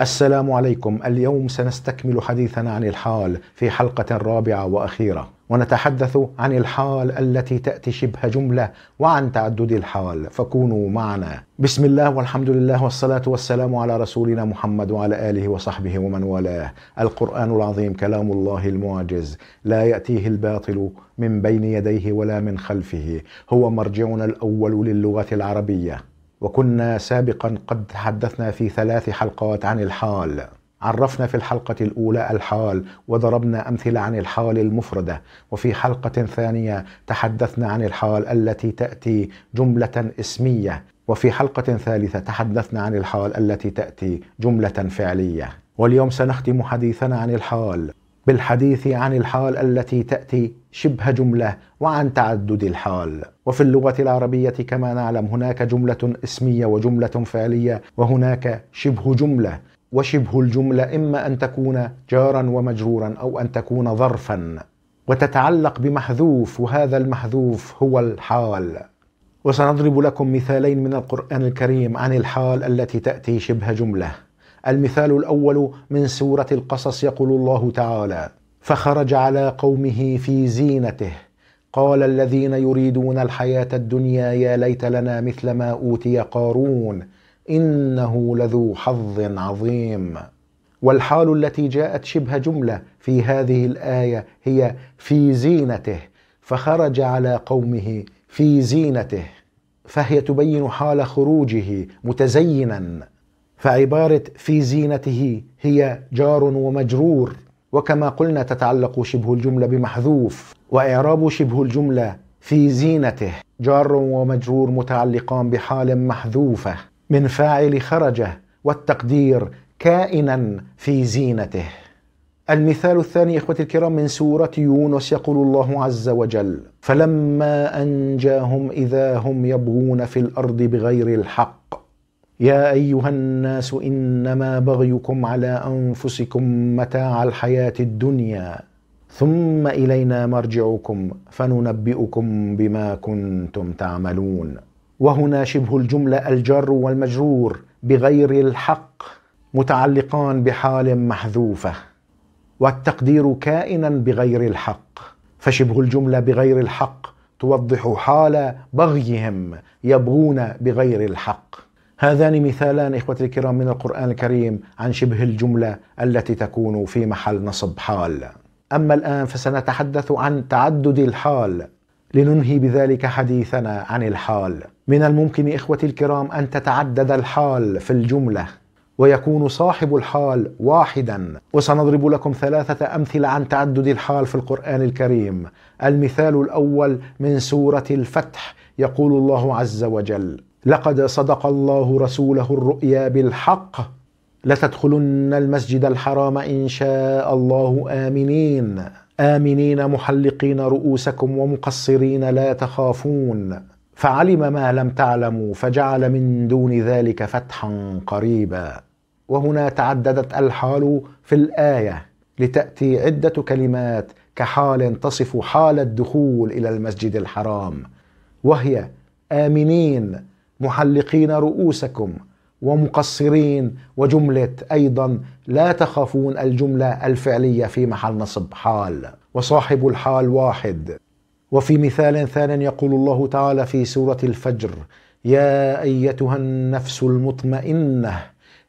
السلام عليكم اليوم سنستكمل حديثنا عن الحال في حلقة رابعة وأخيرة ونتحدث عن الحال التي تأتي شبه جملة وعن تعدد الحال فكونوا معنا بسم الله والحمد لله والصلاة والسلام على رسولنا محمد وعلى آله وصحبه ومن والاه القرآن العظيم كلام الله المعجز لا يأتيه الباطل من بين يديه ولا من خلفه هو مرجعنا الأول للغة العربية وكنا سابقا قد تحدثنا في ثلاث حلقات عن الحال عرفنا في الحلقة الأولى الحال وضربنا أمثلة عن الحال المفردة وفي حلقة ثانية تحدثنا عن الحال التي تأتي جملة اسمية وفي حلقة ثالثة تحدثنا عن الحال التي تأتي جملة فعلية واليوم سنختم حديثنا عن الحال بالحديث عن الحال التي تاتي شبه جمله وعن تعدد الحال وفي اللغه العربيه كما نعلم هناك جمله اسميه وجمله فعليه وهناك شبه جمله وشبه الجمله اما ان تكون جارا ومجرورا او ان تكون ظرفا وتتعلق بمحذوف وهذا المحذوف هو الحال وسنضرب لكم مثالين من القران الكريم عن الحال التي تاتي شبه جمله المثال الاول من سوره القصص يقول الله تعالى فخرج على قومه في زينته قال الذين يريدون الحياه الدنيا يا ليت لنا مثل ما اوتي قارون انه لذو حظ عظيم والحال التي جاءت شبه جمله في هذه الايه هي في زينته فخرج على قومه في زينته فهي تبين حال خروجه متزينا فعباره في زينته هي جار ومجرور وكما قلنا تتعلق شبه الجمله بمحذوف واعراب شبه الجمله في زينته جار ومجرور متعلقان بحال محذوفه من فاعل خرجه والتقدير كائنا في زينته المثال الثاني اخوتي الكرام من سوره يونس يقول الله عز وجل: فلما انجاهم اذا هم يبغون في الارض بغير الحق يا ايها الناس انما بغيكم على انفسكم متاع الحياه الدنيا ثم الينا مرجعكم فننبئكم بما كنتم تعملون وهنا شبه الجمله الجر والمجرور بغير الحق متعلقان بحال محذوفه والتقدير كائنا بغير الحق فشبه الجمله بغير الحق توضح حال بغيهم يبغون بغير الحق هذان مثالان إخوتي الكرام من القرآن الكريم عن شبه الجملة التي تكون في محل نصب حال أما الآن فسنتحدث عن تعدد الحال لننهي بذلك حديثنا عن الحال من الممكن إخوتي الكرام أن تتعدد الحال في الجملة ويكون صاحب الحال واحدا وسنضرب لكم ثلاثة أمثلة عن تعدد الحال في القرآن الكريم المثال الأول من سورة الفتح يقول الله عز وجل لقد صدق الله رسوله الرؤيا بالحق لتدخلن المسجد الحرام ان شاء الله امنين امنين محلقين رؤوسكم ومقصرين لا تخافون فعلم ما لم تعلموا فجعل من دون ذلك فتحا قريبا وهنا تعددت الحال في الايه لتاتي عده كلمات كحال تصف حال الدخول الى المسجد الحرام وهي امنين محلقين رؤوسكم ومقصرين وجملة أيضا لا تخافون الجملة الفعلية في محل نصب حال وصاحب الحال واحد وفي مثال ثان يقول الله تعالى في سورة الفجر يا أيتها النفس المطمئنة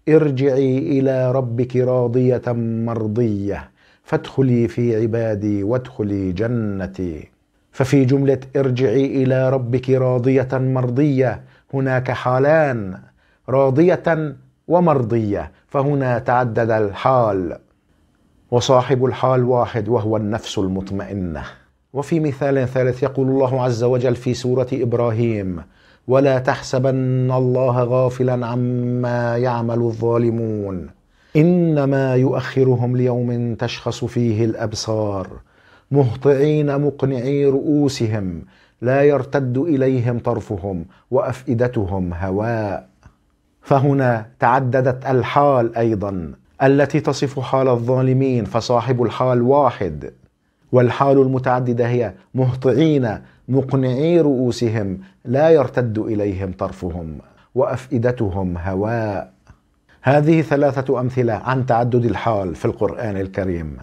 ارجعي إلى ربك راضية مرضية فادخلي في عبادي وادخلي جنتي ففي جملة ارجعي إلى ربك راضية مرضية هناك حالان راضيه ومرضيه فهنا تعدد الحال وصاحب الحال واحد وهو النفس المطمئنه وفي مثال ثالث يقول الله عز وجل في سوره ابراهيم ولا تحسبن الله غافلا عما يعمل الظالمون انما يؤخرهم ليوم تشخص فيه الابصار مهطعين مقنعي رؤوسهم لا يرتد اليهم طرفهم وافئدتهم هواء فهنا تعددت الحال ايضا التي تصف حال الظالمين فصاحب الحال واحد والحال المتعدده هي مهطعين مقنعي رؤوسهم لا يرتد اليهم طرفهم وافئدتهم هواء هذه ثلاثه امثله عن تعدد الحال في القران الكريم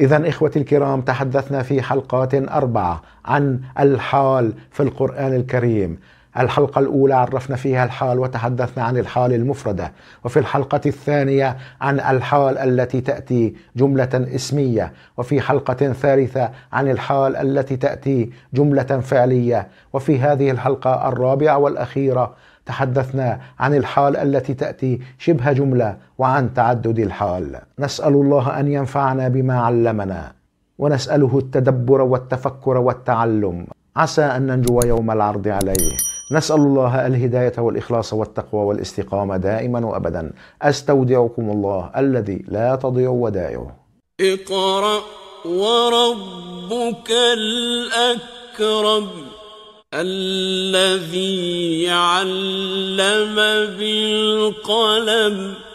إذا إخوتي الكرام تحدثنا في حلقات أربعة عن الحال في القرآن الكريم الحلقة الأولى عرفنا فيها الحال وتحدثنا عن الحال المفردة وفي الحلقة الثانية عن الحال التي تأتي جملة اسمية وفي حلقة ثالثة عن الحال التي تأتي جملة فعلية وفي هذه الحلقة الرابعة والأخيرة تحدثنا عن الحال التي تأتي شبه جملة وعن تعدد الحال نسأل الله أن ينفعنا بما علمنا ونسأله التدبر والتفكر والتعلم عسى أن ننجو يوم العرض عليه نسأل الله الهداية والإخلاص والتقوى والاستقامة دائما وأبدا أستودعكم الله الذي لا تضيع ودائعه اقرأ وربك الأكرم الذي علم بالقلم